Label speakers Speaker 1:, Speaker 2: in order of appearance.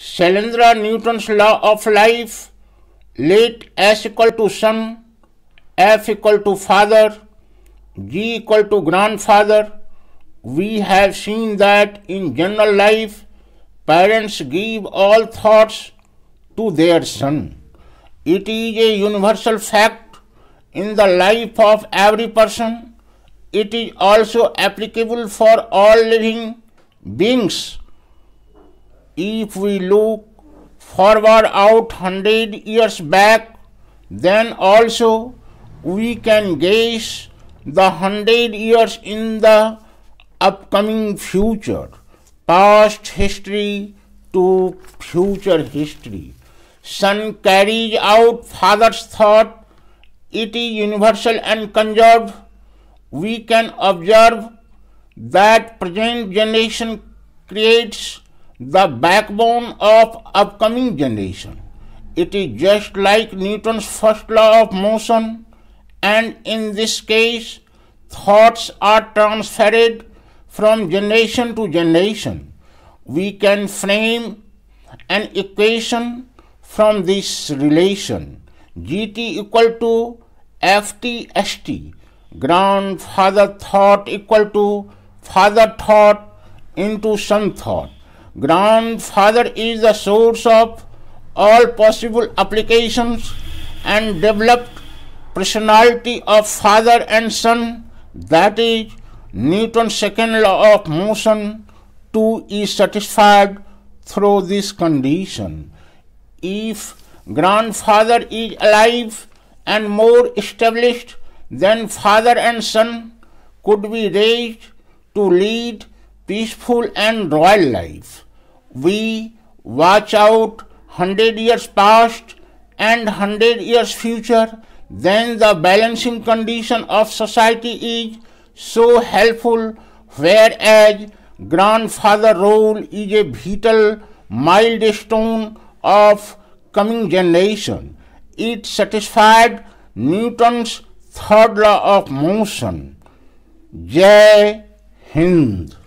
Speaker 1: Selendra Newton's law of life, let S equal to son, F equal to father, G equal to grandfather. We have seen that in general life, parents give all thoughts to their son. It is a universal fact in the life of every person. It is also applicable for all living beings if we look forward out 100 years back, then also we can guess the 100 years in the upcoming future, past history to future history. Son carries out father's thought, it is universal and conserved. We can observe that present generation creates the backbone of upcoming generation. It is just like Newton's first law of motion, and in this case, thoughts are transferred from generation to generation. We can frame an equation from this relation gt equal to ft st. Grandfather thought equal to father thought into son thought. Grandfather is the source of all possible applications and developed personality of father and son, that is, Newton's second law of motion, Two is satisfied through this condition. If grandfather is alive and more established, then father and son could be raised to lead peaceful and royal life. we watch out 100 years past and 100 years future, then the balancing condition of society is so helpful, whereas grandfather role is a vital milestone of coming generation. It satisfied Newton's third law of motion. Jai Hind.